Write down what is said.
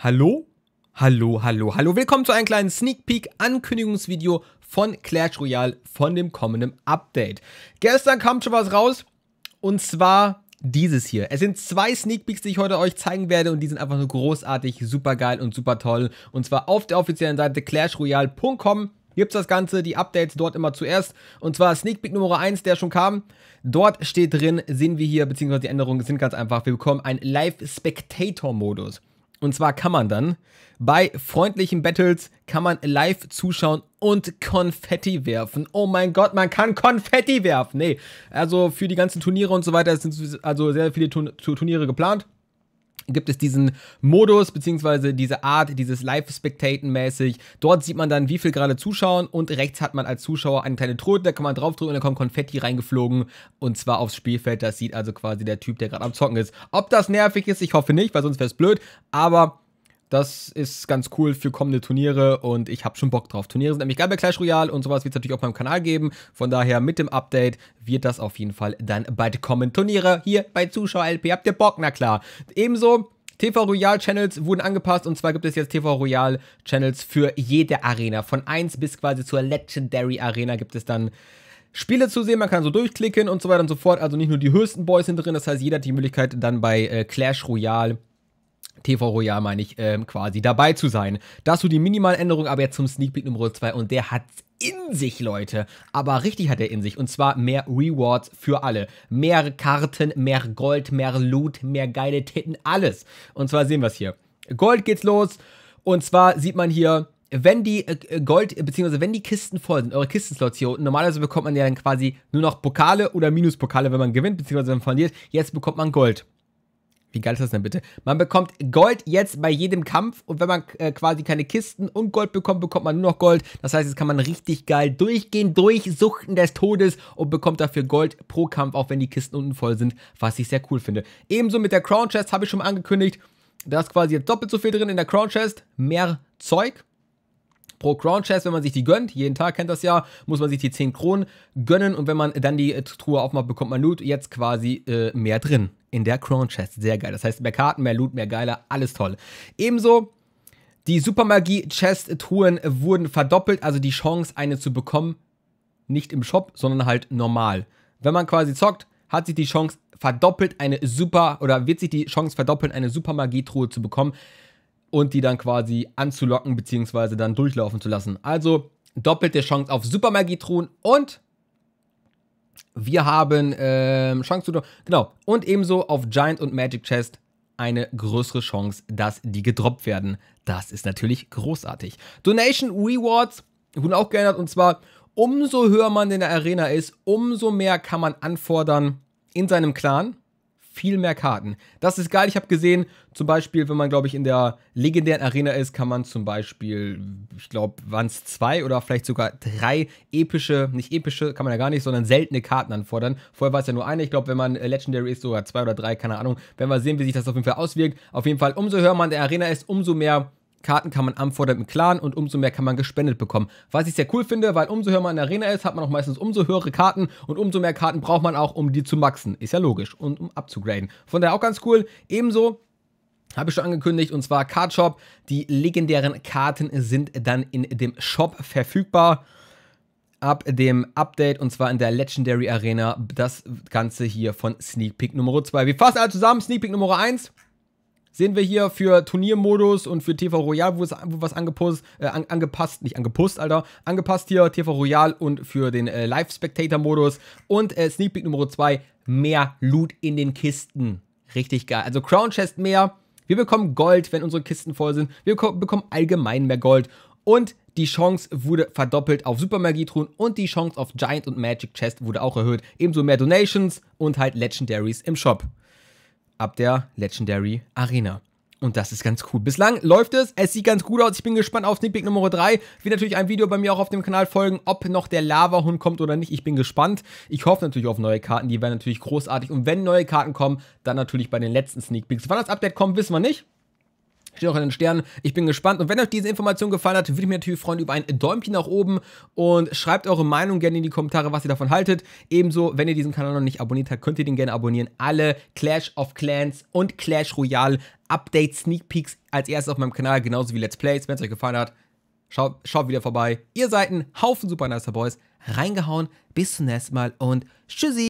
Hallo? Hallo, hallo, hallo. Willkommen zu einem kleinen Sneak Peek Ankündigungsvideo von Clash Royale von dem kommenden Update. Gestern kam schon was raus und zwar dieses hier. Es sind zwei Sneak Peeks, die ich heute euch zeigen werde und die sind einfach nur großartig, super geil und super toll. Und zwar auf der offiziellen Seite clashroyale.com gibt es das Ganze, die Updates dort immer zuerst. Und zwar Sneak Peek Nummer 1, der schon kam. Dort steht drin, sehen wir hier, beziehungsweise die Änderungen sind ganz einfach, wir bekommen einen Live-Spectator-Modus. Und zwar kann man dann bei freundlichen Battles kann man live zuschauen und Konfetti werfen. Oh mein Gott, man kann Konfetti werfen. Nee, also für die ganzen Turniere und so weiter sind also sehr viele Turniere geplant gibt es diesen Modus beziehungsweise diese Art, dieses Live-Spectaten mäßig. Dort sieht man dann, wie viel gerade zuschauen und rechts hat man als Zuschauer eine kleine Tröte, da kann man draufdrücken und da kommt Konfetti reingeflogen und zwar aufs Spielfeld. Das sieht also quasi der Typ, der gerade am Zocken ist. Ob das nervig ist, ich hoffe nicht, weil sonst wäre es blöd, aber das ist ganz cool für kommende Turniere und ich habe schon Bock drauf. Turniere sind nämlich geil bei Clash Royale und sowas wird es natürlich auch auf meinem Kanal geben. Von daher mit dem Update wird das auf jeden Fall dann bald kommen. Turniere hier bei Zuschauer LP. Habt ihr Bock? Na klar. Ebenso TV Royal Channels wurden angepasst und zwar gibt es jetzt TV Royal Channels für jede Arena. Von 1 bis quasi zur Legendary Arena gibt es dann Spiele zu sehen, man kann so durchklicken und so weiter und so fort. Also nicht nur die höchsten Boys sind drin, das heißt, jeder hat die Möglichkeit dann bei äh, Clash Royale TV Royal meine ich, ähm, quasi dabei zu sein. Dazu die Minimaländerung, aber jetzt zum Sneak Peek Nummer 2 und der hat in sich, Leute. Aber richtig hat er in sich. Und zwar mehr Rewards für alle. Mehr Karten, mehr Gold, mehr Loot, mehr geile Titten, alles. Und zwar sehen wir es hier. Gold geht's los. Und zwar sieht man hier, wenn die äh, äh, Gold, beziehungsweise wenn die Kisten voll sind, eure Kistenslots hier unten, normalerweise bekommt man ja dann quasi nur noch Pokale oder Minuspokale, wenn man gewinnt, beziehungsweise wenn man verliert. Jetzt bekommt man Gold. Wie geil ist das denn bitte? Man bekommt Gold jetzt bei jedem Kampf und wenn man äh, quasi keine Kisten und Gold bekommt, bekommt man nur noch Gold. Das heißt, jetzt kann man richtig geil durchgehen, durchsuchten des Todes und bekommt dafür Gold pro Kampf, auch wenn die Kisten unten voll sind, was ich sehr cool finde. Ebenso mit der Crown Chest habe ich schon mal angekündigt. Da ist quasi jetzt doppelt so viel drin in der Crown Chest. Mehr Zeug pro Crown Chest, wenn man sich die gönnt. Jeden Tag kennt das ja, muss man sich die 10 Kronen gönnen und wenn man dann die äh, Truhe aufmacht, bekommt man Loot. Jetzt quasi äh, mehr drin in der Crown Chest. Sehr geil. Das heißt, mehr Karten, mehr Loot, mehr Geiler, alles toll. Ebenso die Supermagie-Chest-Truhen wurden verdoppelt, also die Chance, eine zu bekommen, nicht im Shop, sondern halt normal. Wenn man quasi zockt, hat sich die Chance verdoppelt, eine Super, oder wird sich die Chance verdoppeln, eine Supermagie-Truhe zu bekommen und die dann quasi anzulocken bzw. dann durchlaufen zu lassen. Also doppelte Chance auf Supermagie-Truhen und wir haben ähm, Chance zu. Genau. Und ebenso auf Giant und Magic Chest eine größere Chance, dass die gedroppt werden. Das ist natürlich großartig. Donation Rewards wurden auch geändert und zwar umso höher man in der Arena ist, umso mehr kann man anfordern in seinem Clan viel mehr Karten. Das ist geil. Ich habe gesehen, zum Beispiel, wenn man, glaube ich, in der legendären Arena ist, kann man zum Beispiel, ich glaube, waren es zwei oder vielleicht sogar drei epische, nicht epische, kann man ja gar nicht, sondern seltene Karten anfordern. Vorher war es ja nur eine. Ich glaube, wenn man Legendary ist, sogar zwei oder drei, keine Ahnung. Werden wir sehen, wie sich das auf jeden Fall auswirkt. Auf jeden Fall, umso höher man in der Arena ist, umso mehr Karten kann man anfordern im Clan und umso mehr kann man gespendet bekommen. Was ich sehr cool finde, weil umso höher man in der Arena ist, hat man auch meistens umso höhere Karten und umso mehr Karten braucht man auch, um die zu maxen. Ist ja logisch und um abzugraden. Von daher auch ganz cool. Ebenso habe ich schon angekündigt, und zwar Card Shop. Die legendären Karten sind dann in dem Shop verfügbar. Ab dem Update, und zwar in der Legendary Arena, das Ganze hier von Sneak Peek Nummer 2. Wir fassen alle zusammen, Sneak Peek Nummer 1 sehen wir hier für Turniermodus und für TV Royal, wo, es, was angepasst, äh, angepasst, nicht angepasst, Alter, angepasst hier TV Royal und für den äh, Live-Spectator-Modus und äh, Sneak Peek Nummer 2, mehr Loot in den Kisten. Richtig geil. Also Crown Chest mehr, wir bekommen Gold, wenn unsere Kisten voll sind, wir bekommen allgemein mehr Gold und die Chance wurde verdoppelt auf Supermagie-Truhen und die Chance auf Giant und Magic Chest wurde auch erhöht. Ebenso mehr Donations und halt Legendaries im Shop ab der Legendary Arena. Und das ist ganz cool. Bislang läuft es. Es sieht ganz gut aus. Ich bin gespannt auf Sneak Peek Nummer 3. Wird natürlich ein Video bei mir auch auf dem Kanal folgen, ob noch der Lava-Hund kommt oder nicht. Ich bin gespannt. Ich hoffe natürlich auf neue Karten. Die wären natürlich großartig. Und wenn neue Karten kommen, dann natürlich bei den letzten Sneak Peeks. Wann das Update kommt, wissen wir nicht. Steht auch in den Sternen. Ich bin gespannt. Und wenn euch diese Information gefallen hat, würde ich mich natürlich freuen über ein Däumchen nach oben und schreibt eure Meinung gerne in die Kommentare, was ihr davon haltet. Ebenso, wenn ihr diesen Kanal noch nicht abonniert habt, könnt ihr den gerne abonnieren. Alle Clash of Clans und Clash Royale Updates, Sneak Peeks als erstes auf meinem Kanal, genauso wie Let's Plays. Wenn es euch gefallen hat, schaut, schaut wieder vorbei. Ihr seid ein Haufen super nicer Boys. Reingehauen, bis zum nächsten Mal und tschüssi.